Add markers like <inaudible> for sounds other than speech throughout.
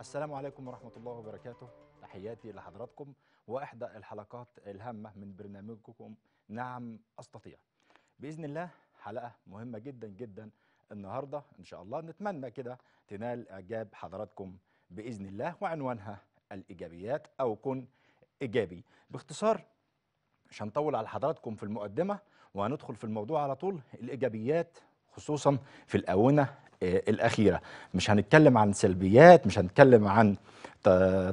السلام عليكم ورحمة الله وبركاته تحياتي لحضراتكم وإحدى الحلقات الهامة من برنامجكم نعم أستطيع بإذن الله حلقة مهمة جدا جدا النهاردة إن شاء الله نتمنى كده تنال إعجاب حضراتكم بإذن الله وعنوانها الإيجابيات أو كن إيجابي باختصار مش هنطول على حضراتكم في المقدمة وهندخل في الموضوع على طول الإيجابيات خصوصا في الآونة آه، الأخيرة مش هنتكلم عن سلبيات مش هنتكلم عن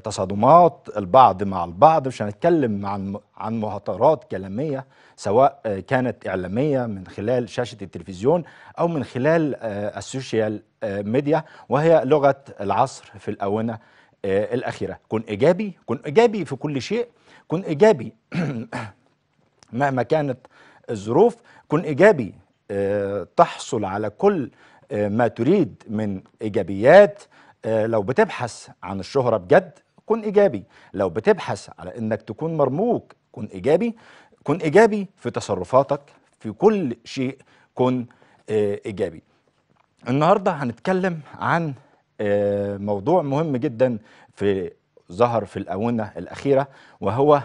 تصادمات البعض مع البعض مش هنتكلم عن عن مهاترات كلاميه سواء كانت اعلاميه من خلال شاشه التلفزيون او من خلال آه، السوشيال آه، ميديا وهي لغه العصر في الاونه الاخيره كن ايجابي كن ايجابي في كل شيء كن ايجابي <clears throat> مهما كانت الظروف كن ايجابي تحصل على كل آه، ما تريد من ايجابيات آه، لو بتبحث عن الشهره بجد كن ايجابي لو بتبحث على انك تكون مرموق كن ايجابي كن ايجابي في تصرفاتك في كل شيء كن آه، ايجابي النهارده هنتكلم عن موضوع مهم جدا في ظهر في الاونه الاخيره وهو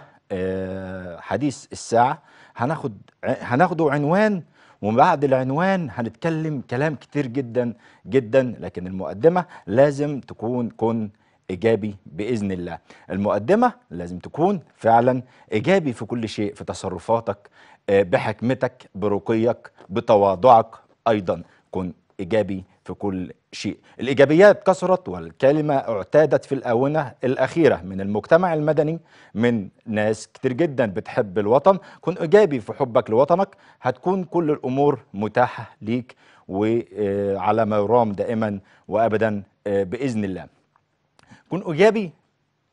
حديث الساعه هناخد هناخده عنوان ومن بعد العنوان هنتكلم كلام كتير جدا جدا لكن المقدمة لازم تكون كن ايجابي باذن الله المقدمه لازم تكون فعلا ايجابي في كل شيء في تصرفاتك آه، بحكمتك برقيك بتواضعك ايضا كن إيجابي في كل شيء الإيجابيات كثرت والكلمة اعتادت في الآونة الأخيرة من المجتمع المدني من ناس كتير جدا بتحب الوطن كن إيجابي في حبك لوطنك هتكون كل الأمور متاحة ليك وعلى آه، ما يرام دائما وأبدا آه، بإذن الله كن إيجابي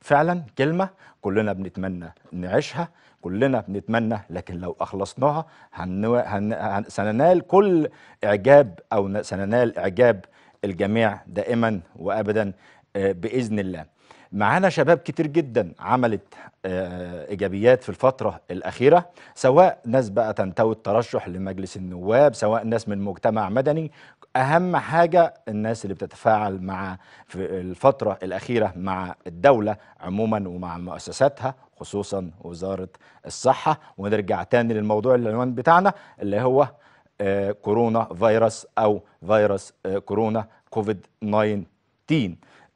فعلا كلمة كلنا بنتمنى نعيشها كلنا بنتمنى لكن لو أخلصناها هنو... هن... هن... سننال كل إعجاب أو سننال إعجاب الجميع دائما وأبدا آه، بإذن الله معانا شباب كتير جدا عملت آه، ايجابيات في الفتره الاخيره سواء ناس بقى تنتوي الترشح لمجلس النواب سواء ناس من مجتمع مدني اهم حاجه الناس اللي بتتفاعل مع في الفتره الاخيره مع الدوله عموما ومع مؤسساتها خصوصا وزاره الصحه ونرجع تاني للموضوع العنوان بتاعنا اللي هو آه، كورونا فيروس او فيروس آه، كورونا كوفيد 19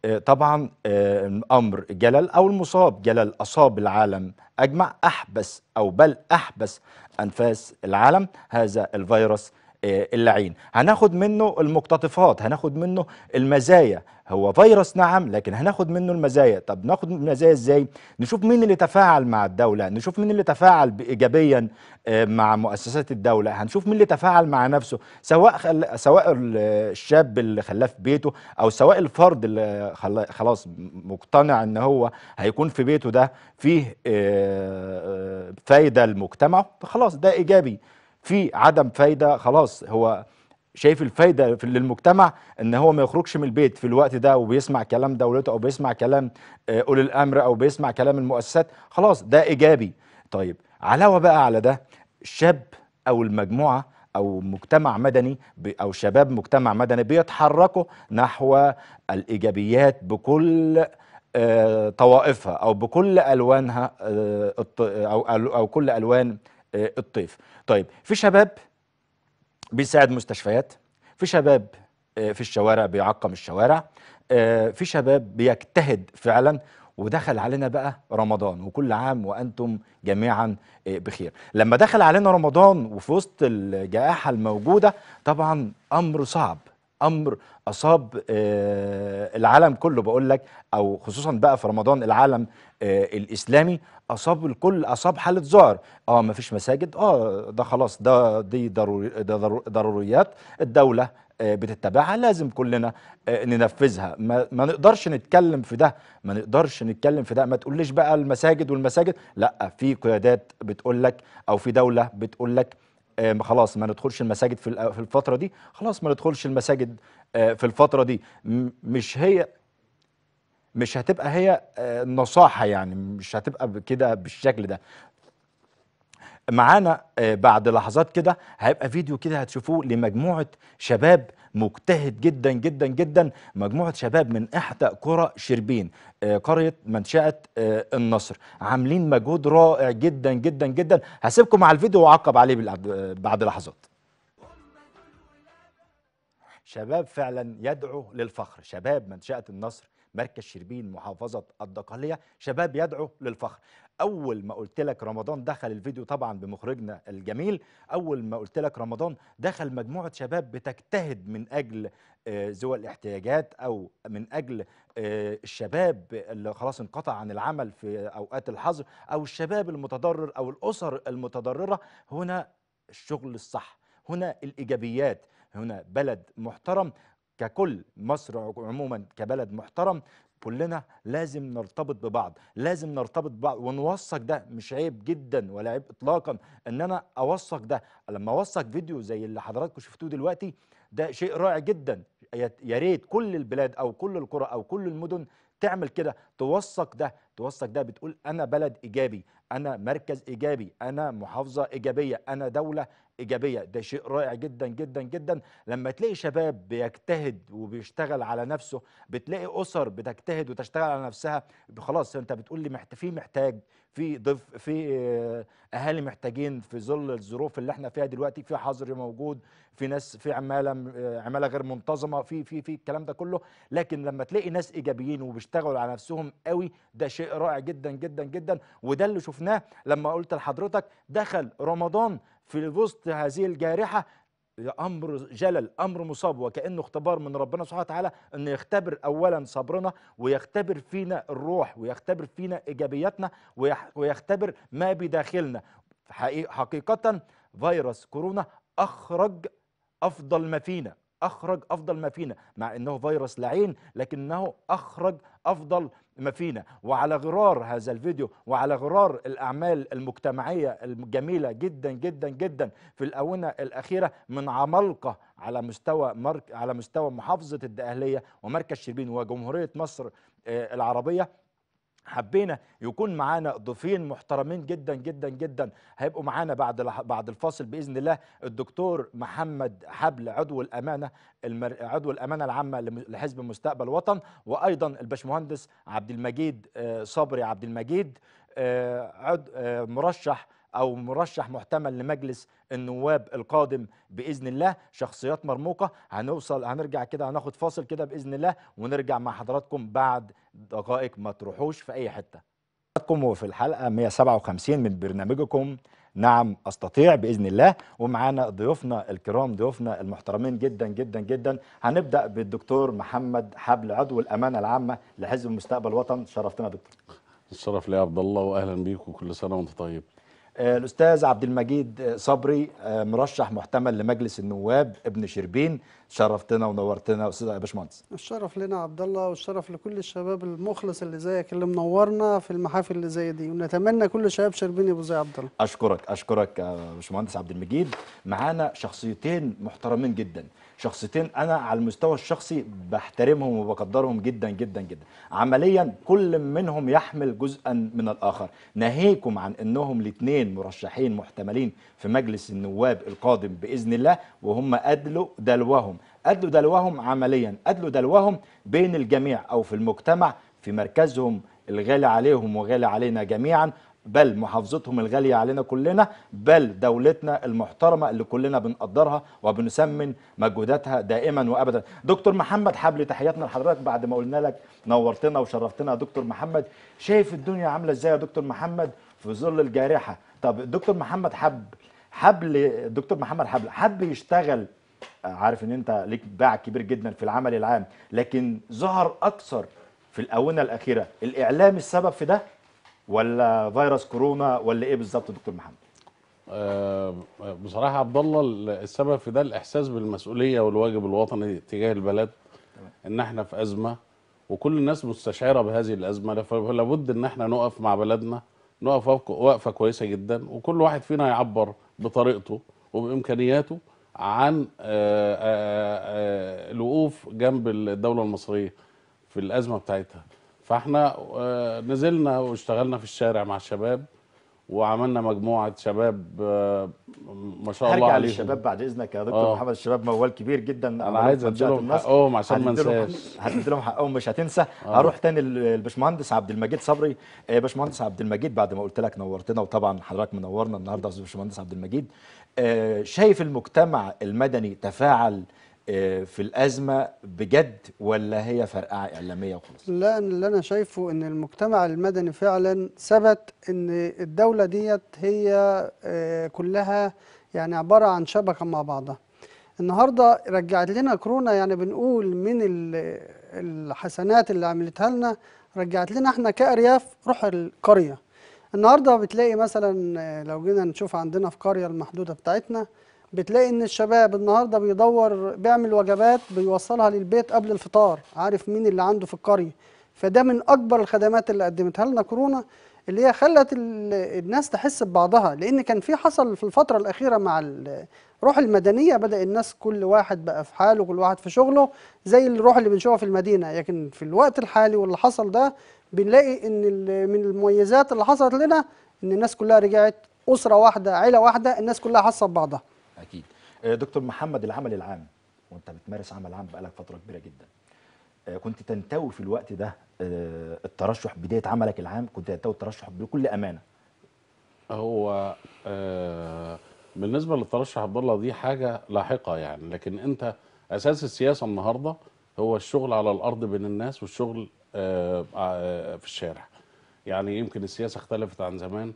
آه، طبعا الامر جلل او المصاب جلل اصاب العالم اجمع احبس او بل احبس انفاس العالم هذا الفيروس آه، اللعين هناخد منه المقتطفات هناخد منه المزايا هو فيروس نعم لكن هناخد منه المزايا طب ناخد المزايا ازاي نشوف مين اللي تفاعل مع الدولة نشوف مين اللي تفاعل ايجابيا آه، مع مؤسسات الدولة هنشوف مين اللي تفاعل مع نفسه سواء خل... سواء الشاب اللي خلاه في بيته او سواء الفرد اللي خل... خلاص مقتنع ان هو هيكون في بيته ده فيه آه، فايدة لمجتمعه خلاص ده ايجابي في عدم فايده خلاص هو شايف الفايده للمجتمع ان هو ما يخرجش من البيت في الوقت ده وبيسمع كلام دولته او بيسمع كلام آه، اولي الامر او بيسمع كلام المؤسسات خلاص ده ايجابي طيب علاوه بقى على ده الشاب او المجموعه او مجتمع مدني او شباب مجتمع مدني بيتحركوا نحو الايجابيات بكل آه، طوائفها او بكل الوانها آه، او او كل الوان آه، الطيف طيب في شباب بيساعد مستشفيات في شباب آه، في الشوارع بيعقم الشوارع آه، في شباب بيجتهد فعلا ودخل علينا بقى رمضان وكل عام وانتم جميعا بخير لما دخل علينا رمضان وفي وسط الجائحه الموجوده طبعا امر صعب امر اصاب آه، العالم كله بقول لك او خصوصا بقى في رمضان العالم آه، الاسلامي اصاب الكل اصاب حاله ذعر اه ما فيش مساجد اه ده خلاص ده دي ضروريات الدوله آه، بتتبعها لازم كلنا ننفذها ما, ما نقدرش نتكلم في ده ما نقدرش نتكلم في ده ما تقوليش بقى المساجد والمساجد لا في قيادات بتقول لك او في دوله بتقول لك خلاص ما ندخلش المساجد في الفتره دي خلاص ما ندخلش المساجد آه، في الفتره دي مش هي مش هتبقى هي آه، نصاحه يعني مش هتبقى كده بالشكل ده معانا آه، بعد لحظات كده هيبقى فيديو كده هتشوفوه لمجموعه شباب مجتهد جدا جدا جدا مجموعة شباب من إحدى قرى شربين آه، قرية منشأة آه، النصر عاملين مجهود رائع جدا جدا جدا هسيبكم مع الفيديو وأعقب عليه بعد لحظات شباب فعلا يدعو للفخر شباب منشأة النصر مركز شربين محافظة الدقهلية شباب يدعو للفخر أول ما قلت لك رمضان دخل الفيديو طبعا بمخرجنا الجميل أول ما قلت لك رمضان دخل مجموعة شباب بتجتهد من أجل آه، ذوي الاحتياجات أو من أجل آه، الشباب اللي خلاص انقطع عن العمل في أوقات الحظر أو الشباب المتضرر أو الأسر المتضررة هنا الشغل الصح هنا الإيجابيات هنا بلد محترم ككل مصر عموما كبلد محترم كلنا لازم نرتبط ببعض لازم نرتبط ببعض ونوثق ده مش عيب جدا ولا عيب اطلاقا ان انا اوثق ده لما اوثق فيديو زي اللي حضراتكم شفتوه دلوقتي ده شيء رائع جدا يا ريت كل البلاد او كل القرى او كل المدن تعمل كده توثق ده توثق ده بتقول انا بلد ايجابي انا مركز ايجابي انا محافظه ايجابيه انا دوله ايجابيه ده شيء رائع جدا جدا جدا لما تلاقي شباب بيجتهد وبيشتغل على نفسه بتلاقي اسر بتجتهد وتشتغل على نفسها خلاص انت بتقول لي محت... في محتاج في ضف في آه، اهالي محتاجين في ظل الظروف اللي احنا فيها دلوقتي في حظر موجود في ناس في عماله آه، عماله غير منتظمه في في في الكلام ده كله لكن لما تلاقي ناس ايجابيين وبيشتغلوا على نفسهم قوي ده شيء رائع جدا جدا جدا وده اللي شفناه لما قلت لحضرتك دخل رمضان في وسط هذه الجارحة امر جلل امر مصاب وكانه اختبار من ربنا سبحانه وتعالى ان يختبر اولا صبرنا ويختبر فينا الروح ويختبر فينا ايجابياتنا ويختبر ما بداخلنا حقيقه فيروس كورونا اخرج افضل ما فينا اخرج افضل ما فينا مع انه فيروس لعين لكنه اخرج افضل ما فينا وعلى غرار هذا الفيديو وعلى غرار الأعمال المجتمعية الجميلة جدا جدا جدا في الآونة الأخيرة من عمالقة على مستوى مرك على مستوى محافظة الدقهلية ومركز شربين وجمهورية مصر آه، العربية حبينا يكون معانا ضيفين محترمين جدا جدا جدا هيبقوا معانا بعد بعد الفاصل باذن الله الدكتور محمد حبل عضو الامانه المر... عضو الامانه العامه لحزب مستقبل وطن وايضا الباشمهندس عبد المجيد آه، صبري عبد المجيد آه، آه، مرشح او مرشح محتمل لمجلس النواب القادم باذن الله شخصيات مرموقه هنوصل هنرجع كده هناخد فاصل كده باذن الله ونرجع مع حضراتكم بعد دقائق ما تروحوش في اي حته حضراتكم وفي الحلقه 157 من برنامجكم نعم استطيع باذن الله ومعانا ضيوفنا الكرام ضيوفنا المحترمين جدا جدا جدا هنبدا بالدكتور محمد حبل عضو الامانه العامه لحزب مستقبل وطن شرفتنا دكتور الشرف لي يا عبد الله واهلا بيك وكل سنه وانت طيب آه، الاستاذ عبد المجيد آه، صبري آه، مرشح محتمل لمجلس النواب ابن شربين شرفتنا ونورتنا استاذ يا باشمهندس الشرف لنا عبد الله والشرف لكل الشباب المخلص اللي زيك اللي منورنا في المحافل اللي زي دي ونتمنى كل شباب شربين يبقوا زي عبد الله اشكرك اشكرك يا باشمهندس عبد المجيد معانا شخصيتين محترمين جدا شخصيتين انا على المستوى الشخصي بحترمهم وبقدرهم جدا جدا جدا عمليا كل منهم يحمل جزءا من الاخر ناهيكم عن انهم الاثنين مرشحين محتملين في مجلس النواب القادم باذن الله وهم ادلوا دلوهم ادلوا دلوهم عمليا ادلوا دلوهم بين الجميع او في المجتمع في مركزهم الغالي عليهم وغالي علينا جميعا بل محافظتهم الغالية علينا كلنا بل دولتنا المحترمة اللي كلنا بنقدرها وبنسمن مجهوداتها دائما وأبدا دكتور محمد حبل تحياتنا لحضرتك بعد ما قلنا لك نورتنا وشرفتنا يا دكتور محمد شايف الدنيا عاملة ازاي يا دكتور محمد في ظل الجارحة طب دكتور محمد حبل حبل الدكتور محمد حبل حب يشتغل عارف ان انت ليك باع كبير جدا في العمل العام لكن ظهر اكثر في الاونه الاخيره الاعلام السبب في ده ولا فيروس كورونا ولا ايه بالظبط دكتور محمد آه، آه، بصراحه عبد الله السبب في ده الاحساس بالمسؤوليه والواجب الوطني تجاه البلد ان احنا في ازمه وكل الناس مستشعره بهذه الازمه فلابد ان احنا نقف مع بلدنا نقف وقفه كويسه جدا وكل واحد فينا يعبر بطريقته وبامكانياته عن آه، الوقوف جنب الدوله المصريه في الازمه بتاعتها فاحنا آه، نزلنا واشتغلنا في الشارع مع الشباب وعملنا مجموعه شباب آه، ما شاء الله عليهم الشباب بعد اذنك يا دكتور أوه. محمد الشباب موال كبير جدا انا عايز اديلهم حقهم أه، عشان ما انساش هتديلهم حقهم مش هتنسى أوه. هروح تاني للبشمهندس عبد المجيد صبري باشمهندس عبد المجيد بعد ما قلت لك نورتنا وطبعا حضرتك منورنا النهارده باشمهندس عبد المجيد شايف المجتمع المدني تفاعل آه، في الازمه بجد ولا هي فرقعه اعلاميه وخلاص؟ لا اللي انا شايفه ان المجتمع المدني فعلا ثبت ان الدوله ديت هي آه، كلها يعني عباره عن شبكه مع بعضها. النهارده رجعت لنا كورونا يعني بنقول من الحسنات اللي عملتها لنا رجعت لنا احنا كارياف روح القريه. النهارده بتلاقي مثلا آه، لو جينا نشوف عندنا في قريه المحدوده بتاعتنا بتلاقي ان الشباب النهارده بيدور بيعمل وجبات بيوصلها للبيت قبل الفطار عارف مين اللي عنده في القريه فده من اكبر الخدمات اللي قدمتها لنا كورونا اللي هي خلت الناس تحس ببعضها لان كان في حصل في الفتره الاخيره مع الروح المدنيه بدا الناس كل واحد بقى في حاله كل واحد في شغله زي الروح اللي بنشوفها في المدينه لكن في الوقت الحالي واللي حصل ده بنلاقي ان من المميزات اللي حصلت لنا ان الناس كلها رجعت اسره واحده عيله واحده الناس كلها حاسه ببعضها اكيد آه، دكتور محمد العمل العام وانت بتمارس عمل عام بقالك فتره كبيره جدا آه، كنت تنتوي في الوقت ده آه، الترشح بدايه عملك العام كنت تنتوي الترشح بكل امانه هو بالنسبه للترشح عبد الله دي حاجه لاحقه يعني لكن انت اساس السياسه النهارده هو الشغل على الارض بين الناس والشغل في الشارع يعني يمكن السياسه اختلفت عن زمان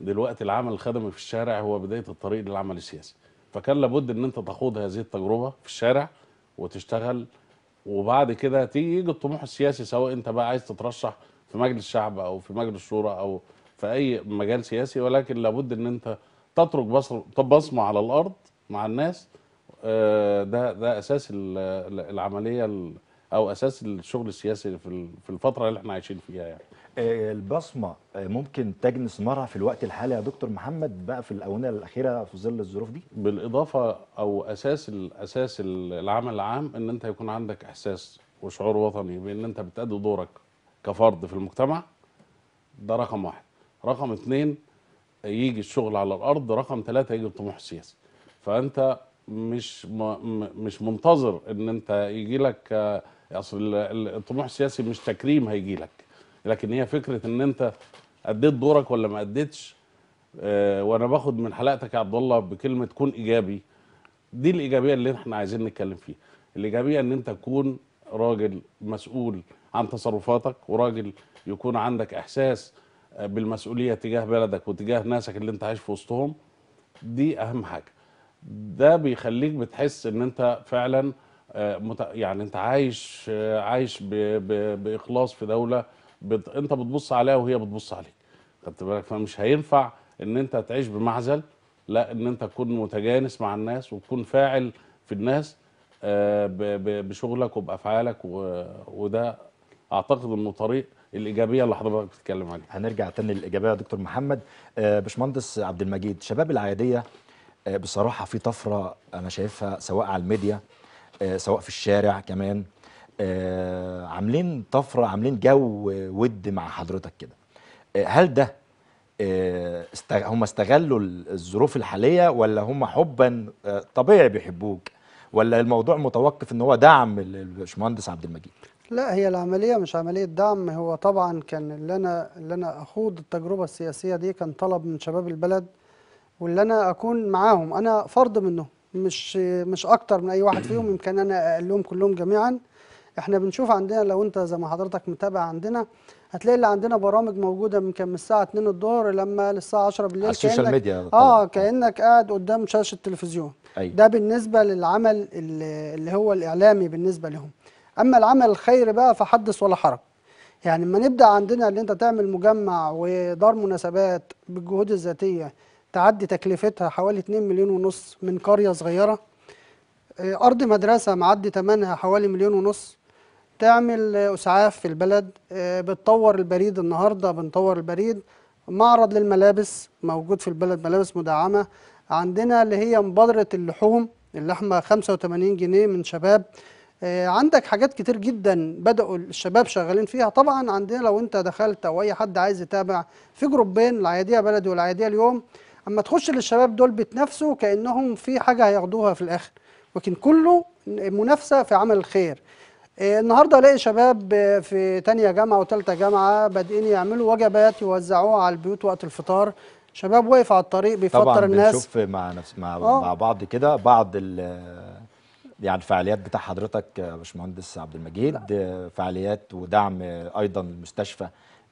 دلوقتي العمل الخدمي في الشارع هو بدايه الطريق للعمل السياسي فكان لابد ان انت تخوض هذه التجربه في الشارع وتشتغل وبعد كده تيجي يجي الطموح السياسي سواء انت بقى عايز تترشح في مجلس الشعب او في مجلس الشورى او في اي مجال سياسي ولكن لابد ان انت تترك بصمه على الارض مع الناس آه، ده ده اساس العمليه او اساس الشغل السياسي في الفتره اللي احنا عايشين فيها يعني البصمه آه، ممكن تجني ثمارها في الوقت الحالي يا دكتور محمد بقى في الاونه الاخيره في ظل الظروف دي بالاضافه او اساس الاساس العمل العام ان انت يكون عندك احساس وشعور وطني بان انت بتأدي دورك كفرد في المجتمع ده رقم واحد رقم اثنين يجي الشغل على الارض رقم ثلاثة يجي الطموح السياسي فانت مش مش منتظر ان انت يجي لك آه، اصل الطموح السياسي مش تكريم هيجي لك لكن هي فكره ان انت اديت دورك ولا ما اديتش آه، وانا باخد من حلقتك يا عبد الله بكلمه تكون ايجابي دي الايجابيه اللي احنا عايزين نتكلم فيها الايجابيه ان انت تكون راجل مسؤول عن تصرفاتك وراجل يكون عندك احساس آه، بالمسؤوليه تجاه بلدك وتجاه ناسك اللي انت عايش في وسطهم دي اهم حاجه ده بيخليك بتحس ان انت فعلا آه، يعني انت عايش عايش باخلاص في دوله بت... انت بتبص عليها وهي بتبص عليك خدت بالك فمش هينفع ان انت تعيش بمعزل لا ان انت تكون متجانس مع الناس وتكون فاعل في الناس آه، بشغلك وبافعالك وده اعتقد انه طريق الايجابيه اللي حضرتك بتتكلم عليها. هنرجع تاني للايجابيه يا دكتور محمد آه، باشمهندس عبد المجيد شباب العياديه آه، بصراحه في طفره انا شايفها سواء على الميديا سواء في الشارع كمان آه، عاملين طفره عاملين جو آه، ود مع حضرتك كده آه، هل ده هم استغلوا الظروف الحاليه ولا هم حبا طبيعي بيحبوك ولا الموضوع متوقف ان هو دعم للباشمهندس عبد المجيد لا هي العمليه مش عمليه دعم هو طبعا كان اللي انا اللي انا اخوض التجربه السياسيه دي كان طلب من شباب البلد واللي انا اكون معاهم انا فرد منهم مش مش اكتر من اي واحد فيهم يمكن انا اقلهم كلهم جميعا احنا بنشوف عندنا لو انت زي ما حضرتك متابع عندنا هتلاقي اللي عندنا برامج موجوده من كان من الساعه 2 الظهر لما للساعه 10 بالليل على السوشيال ميديا اه كانك قاعد قدام شاشه التلفزيون أيوة. ده بالنسبه للعمل اللي هو الاعلامي بالنسبه لهم اما العمل الخيري بقى فحدث ولا حرج يعني لما نبدا عندنا اللي انت تعمل مجمع ودار مناسبات بالجهود الذاتيه تعدي تكلفتها حوالي 2 مليون ونص من قريه صغيره آه، ارض مدرسه معدي ثمنها حوالي مليون ونص بتعمل اسعاف في البلد آه، بتطور البريد النهارده بنطور البريد معرض للملابس موجود في البلد ملابس مدعمه عندنا اللي هي مبادره اللحوم اللحمه 85 جنيه من شباب آه، عندك حاجات كتير جدا بدأوا الشباب شغالين فيها طبعا عندنا لو انت دخلت او اي حد عايز يتابع في جروبين العيادية بلدي والعيادية اليوم اما تخش للشباب دول بيتنافسوا كأنهم في حاجة هياخدوها في الاخر لكن كله منافسة في عمل الخير إيه، النهارده الاقي شباب في تانية جامعه وتالتة جامعه بادئين يعملوا وجبات يوزعوها على البيوت وقت الفطار شباب واقف على الطريق بيفطر طبعاً الناس طبعا بنشوف مع نفس مع, آه. مع بعض كده بعض ال يعني الفعاليات بتاع حضرتك يا باشمهندس عبد المجيد لا. فعاليات ودعم ايضا المستشفى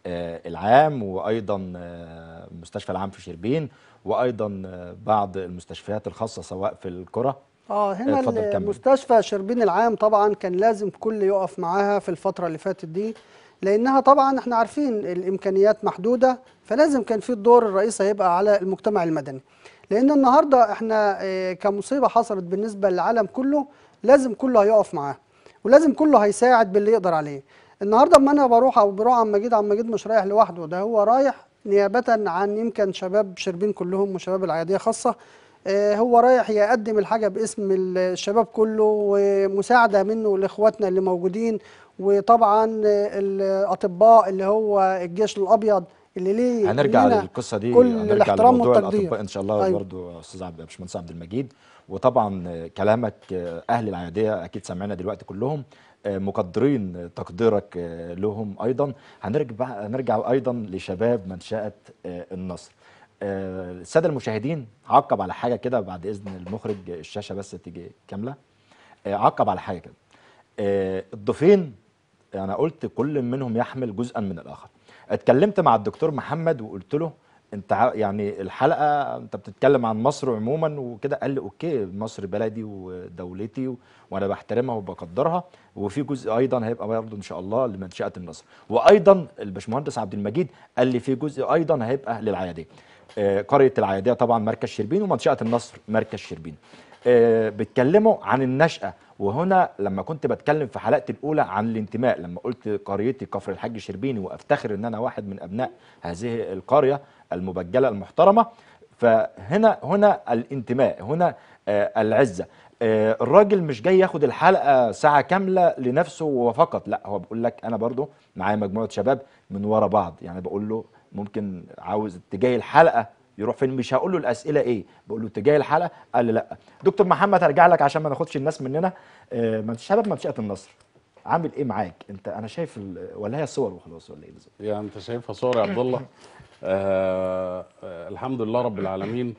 آه، العام وايضا آه، المستشفى العام في شربين وايضا بعض المستشفيات الخاصه سواء في الكره اه هنا المستشفى شربين العام طبعا كان لازم كل يقف معاها في الفتره اللي فاتت دي لانها طبعا احنا عارفين الامكانيات محدوده فلازم كان في الدور الرئيسي هيبقى على المجتمع المدني لان النهارده احنا آه، كمصيبه حصلت بالنسبه للعالم كله لازم كله هيقف معاها ولازم كله هيساعد باللي يقدر عليه النهارده اما انا بروح او بروح عم مجيد عم مجيد مش رايح لوحده ده هو رايح نيابه عن يمكن شباب شربين كلهم وشباب العياديه خاصه آه، هو رايح يقدم الحاجه باسم الشباب كله ومساعده منه لاخواتنا اللي موجودين وطبعا الاطباء اللي هو الجيش الابيض اللي ليه هنرجع للقصه دي كل الاحترام والتقدير ان شاء الله أيوة. برضو استاذ عبد باشمهندس عبد المجيد وطبعا كلامك آه، اهل العياديه اكيد سمعنا دلوقتي كلهم آه، مقدرين تقديرك لهم ايضا هنرجع هنرجع ايضا لشباب منشاه النصر الساده المشاهدين عقب على حاجه كده بعد اذن المخرج الشاشه بس تيجي كامله آه، عقب على حاجه كده آه، الضيفين انا قلت كل منهم يحمل جزءا من الاخر اتكلمت مع الدكتور محمد وقلت له انت يعني الحلقه انت بتتكلم عن مصر عموما وكده قال لي اوكي مصر بلدي ودولتي وانا بحترمها وبقدرها وفي جزء ايضا هيبقى برضه ان شاء الله لمنشاه النصر وايضا الباشمهندس عبد المجيد قال لي في جزء ايضا هيبقى للعيادين آه، قرية العيادية طبعا مركز شربين ومنشأة النصر مركز شربين آه، بيتكلموا عن النشأة وهنا لما كنت بتكلم في حلقتي الأولى عن الانتماء لما قلت قريتي كفر الحاج شربيني وأفتخر أن أنا واحد من أبناء هذه القرية المبجلة المحترمة فهنا هنا الانتماء هنا آه، العزة الراجل مش جاي ياخد الحلقة ساعة كاملة لنفسه وفقط لا هو بيقول لك أنا برضو معايا مجموعة شباب من ورا بعض يعني بقول له ممكن عاوز اتجاه الحلقه يروح فين مش هقول له الاسئله ايه بقول له اتجاه الحلقه قال لي لا دكتور محمد هرجع لك عشان ما ناخدش الناس مننا آه انت شباب منشاه النصر عامل ايه معاك انت انا شايف ولا هي صور وخلاص ولا ايه بالظبط يعني انت شايفها صور يا عبد الله آه،, آه الحمد لله رب العالمين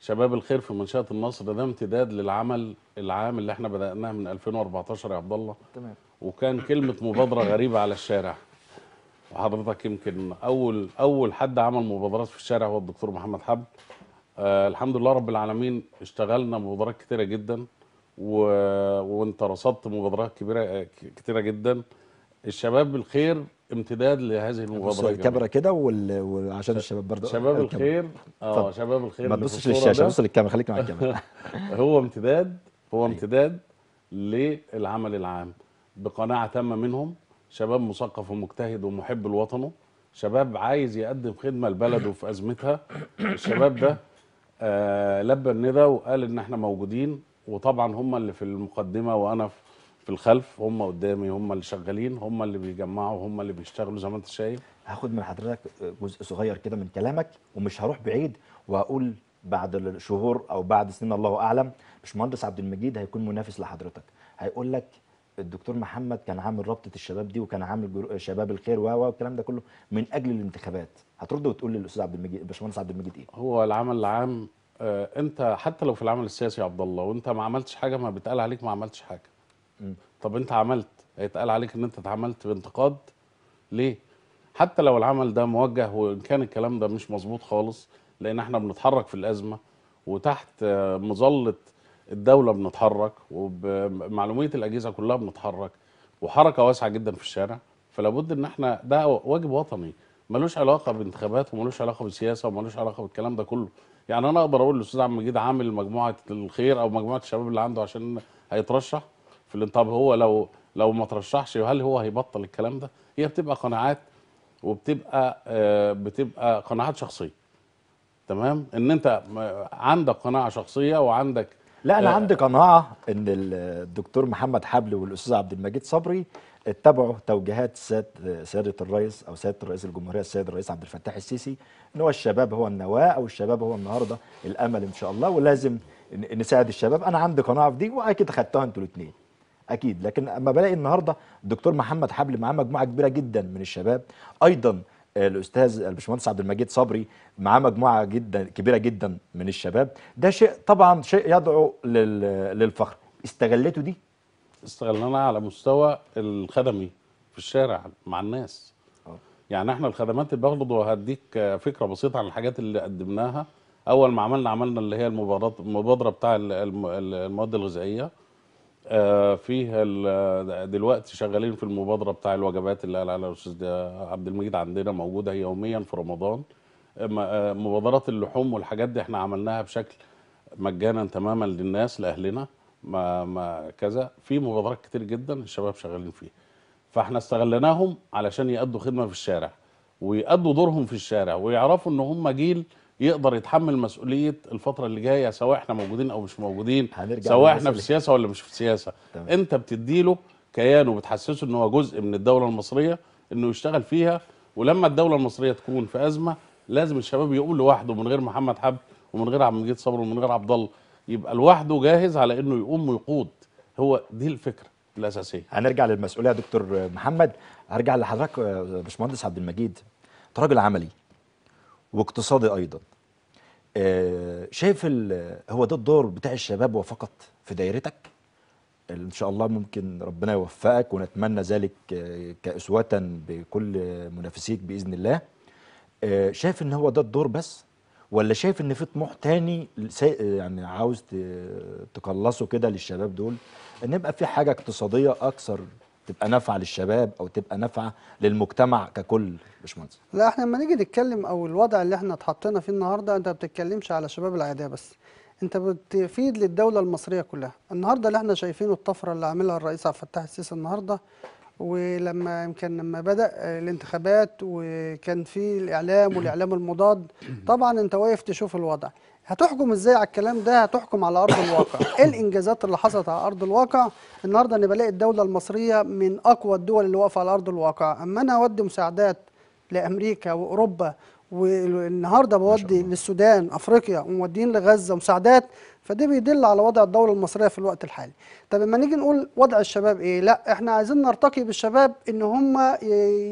شباب الخير في منشاه النصر ده امتداد للعمل العام اللي احنا بداناه من 2014 يا عبد الله تمام وكان كلمه مبادره غريبه على الشارع وحضرتك يمكن اول اول حد عمل مبادرات في الشارع هو الدكتور محمد حبل آه الحمد لله رب العالمين اشتغلنا مبادرات كتيره جدا و... وانت رصدت مبادرات كبيره كتيره جدا الشباب الخير امتداد لهذه المبادره الكاميرا كده وال... وعشان الشباب برضه شباب الخير اه شباب الخير ما تبصش للشاشه بص للكاميرا خليك مع <laughs> الكاميرا هو امتداد هو أيوه. امتداد للعمل العام بقناعه تامه منهم شباب مثقف ومجتهد ومحب لوطنه شباب عايز يقدم خدمه لبلده في ازمتها الشباب ده آه لبى الندى وقال ان احنا موجودين وطبعا هم اللي في المقدمه وانا في الخلف هم قدامي هم اللي شغالين هم اللي بيجمعوا هم اللي بيشتغلوا زي ما انت شايف هاخد من حضرتك جزء صغير كده من كلامك ومش هروح بعيد وأقول بعد شهور او بعد سنين الله اعلم باشمهندس عبد المجيد هيكون منافس لحضرتك هيقول لك الدكتور محمد كان عامل رابطه الشباب دي وكان عامل شباب الخير و والكلام ده كله من اجل الانتخابات هترد وتقول للاستاذ عبد المجيد باشمهندس عبد المجيد ايه هو العمل العام آه، انت حتى لو في العمل السياسي يا عبد الله وانت ما عملتش حاجه ما بيتقال عليك ما عملتش حاجه م. طب انت عملت هيتقال عليك ان انت اتعاملت بانتقاد ليه حتى لو العمل ده موجه وان كان الكلام ده مش مظبوط خالص لان احنا بنتحرك في الازمه وتحت آه، مظله الدوله بنتحرك ومعلوميه الاجهزه كلها بنتحرك وحركه واسعه جدا في الشارع فلا بد ان احنا ده واجب وطني ملوش علاقه بانتخابات وملوش علاقه بالسياسه وملوش علاقه بالكلام ده كله يعني انا اقدر اقول للاستاذ عم مجيد عامل مجموعه الخير او مجموعه الشباب اللي عنده عشان هيترشح في طب هو لو لو ما ترشحش هل هو هيبطل الكلام ده هي بتبقى قناعات وبتبقى آه، بتبقى قناعات شخصيه تمام ان انت عندك قناعه شخصيه وعندك لا انا آه. عندي قناعه ان الدكتور محمد حبل والاستاذ عبد المجيد صبري اتبعوا توجيهات سياده الرئيس او سياده الرئيس الجمهوريه السيد الرئيس عبد الفتاح السيسي ان هو الشباب هو النواه او الشباب هو النهارده الامل ان شاء الله ولازم نساعد الشباب انا عندي قناعه في دي واكيد خدتها انتوا الاثنين اكيد لكن اما بلاقي النهارده الدكتور محمد حبل معاه مجموعه كبيره جدا من الشباب ايضا الاستاذ الباشمهندس عبد المجيد صبري معاه مجموعه جدا كبيره جدا من الشباب ده شيء طبعا شيء يدعو للفخر استغلته دي استغلناها على مستوى الخدمي في الشارع مع الناس آه. يعني احنا الخدمات اللي باخده وهديك فكره بسيطه عن الحاجات اللي قدمناها اول ما عملنا عملنا اللي هي المبادره بتاع المواد الغذائيه آه، فيها دلوقتي شغالين في المبادره بتاع الوجبات اللي قال عليها الاستاذ عبد المجيد عندنا موجوده يوميا في رمضان آه، مبادرات اللحوم والحاجات دي احنا عملناها بشكل مجانا تماما للناس لاهلنا ما ما كذا في مبادرات كتير جدا الشباب شغالين فيها فاحنا استغلناهم علشان يأدوا خدمه في الشارع ويأدوا دورهم في الشارع ويعرفوا ان هم جيل يقدر يتحمل مسؤوليه الفتره اللي جايه سواء احنا موجودين او مش موجودين سواء احنا في السياسه ولا مش في السياسه تمام. انت بتديله كيان وبتحسسه ان هو جزء من الدوله المصريه انه يشتغل فيها ولما الدوله المصريه تكون في ازمه لازم الشباب يقوم لوحده من غير محمد حب ومن غير عبد المجيد صبر ومن غير عبد الله يبقى لوحده جاهز على انه يقوم ويقود هو دي الفكره الاساسيه هنرجع للمسؤوليه يا دكتور محمد هرجع لحضرتك باشمهندس عبد المجيد انت راجل عملي واقتصادي ايضا آه، شايف هو ده الدور بتاع الشباب وفقط في دايرتك ان شاء الله ممكن ربنا يوفقك ونتمنى ذلك آه، كأسوة بكل منافسيك بإذن الله آه، شايف ان هو ده الدور بس ولا شايف ان في طموح تاني يعني عاوز تقلصه كده للشباب دول ان يبقى في حاجة اقتصادية اكثر تبقى نفع للشباب او تبقى نفع للمجتمع ككل باشمهندس لا احنا لما نيجي نتكلم او الوضع اللي احنا اتحطينا فيه النهارده انت ما بتتكلمش على شباب العاديه بس انت بتفيد للدوله المصريه كلها النهارده اللي احنا شايفينه الطفره اللي عاملها الرئيس عبد الفتاح السيسي النهارده ولما يمكن لما بدا الانتخابات وكان في الاعلام والاعلام المضاد طبعا انت واقف تشوف الوضع هتحكم ازاي على الكلام ده هتحكم على ارض الواقع <coughs> ايه الانجازات اللي حصلت على ارض الواقع النهارده انا بلاقي الدوله المصريه من اقوى الدول اللي واقفه على ارض الواقع اما انا اودي مساعدات لامريكا واوروبا والنهارده بودي للسودان افريقيا ومودين لغزه مساعدات فده بيدل على وضع الدوله المصريه في الوقت الحالي طب لما نيجي نقول وضع الشباب ايه لا احنا عايزين نرتقي بالشباب ان هم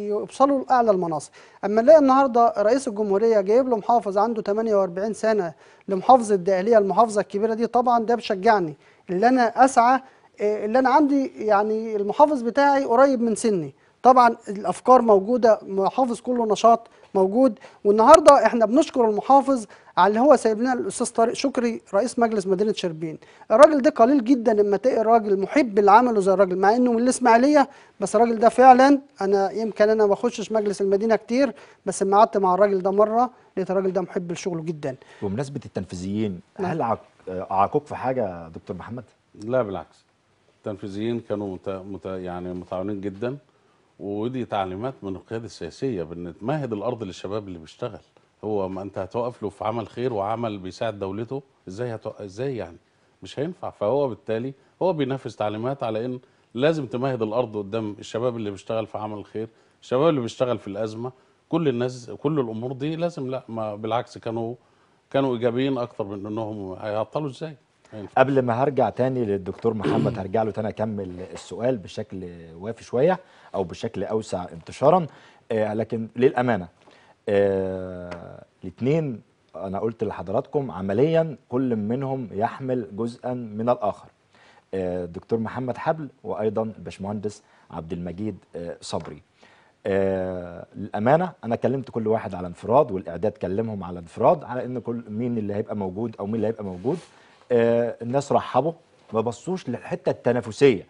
يوصلوا لاعلى المناصب اما نلاقي النهارده رئيس الجمهوريه جايب له محافظ عنده 48 سنه لمحافظه الدقهليه المحافظه الكبيره دي طبعا ده بيشجعني اللي انا اسعى آه، اللي انا عندي يعني المحافظ بتاعي قريب من سني طبعا الافكار موجوده محافظ كله نشاط موجود والنهارده احنا بنشكر المحافظ على اللي هو سايب لنا الاستاذ طارق شكري رئيس مجلس مدينه شربين الراجل ده قليل جدا لما تلاقي راجل محب لعمله زي الراجل مع انه من الاسماعيليه بس الراجل ده فعلا انا يمكن انا ما بخشش مجلس المدينه كتير بس لما قعدت مع الراجل ده مره لقيت الراجل ده محب لشغله جدا بمناسبه التنفيذيين نعم. هل عاقوك في حاجه دكتور محمد لا بالعكس التنفيذيين كانوا مت... مت... يعني متعاونين جدا ودي تعليمات من القياده السياسيه بان تمهد الارض للشباب اللي بيشتغل هو ما انت هتوقف له في عمل خير وعمل بيساعد دولته ازاي هتو... ازاي يعني مش هينفع فهو بالتالي هو بينفذ تعليمات على ان لازم تمهد الارض قدام الشباب اللي بيشتغل في عمل الخير الشباب اللي بيشتغل في الازمه كل الناس كل الامور دي لازم لا ما بالعكس كانوا كانوا ايجابيين اكتر من انهم هيعطلوا ازاي قبل ما هرجع تاني للدكتور محمد هرجع له تاني اكمل السؤال بشكل وافي شويه او بشكل اوسع انتشارا آه، لكن للامانه آه، الاثنين انا قلت لحضراتكم عمليا كل منهم يحمل جزءا من الاخر الدكتور آه، محمد حبل وايضا باشمهندس عبد المجيد آه، صبري للامانه انا كلمت كل واحد على انفراد والاعداد كلمهم على انفراد على ان كل مين اللي هيبقى موجود او مين اللي هيبقى موجود الناس رحبوا ما بصوش للحته التنافسيه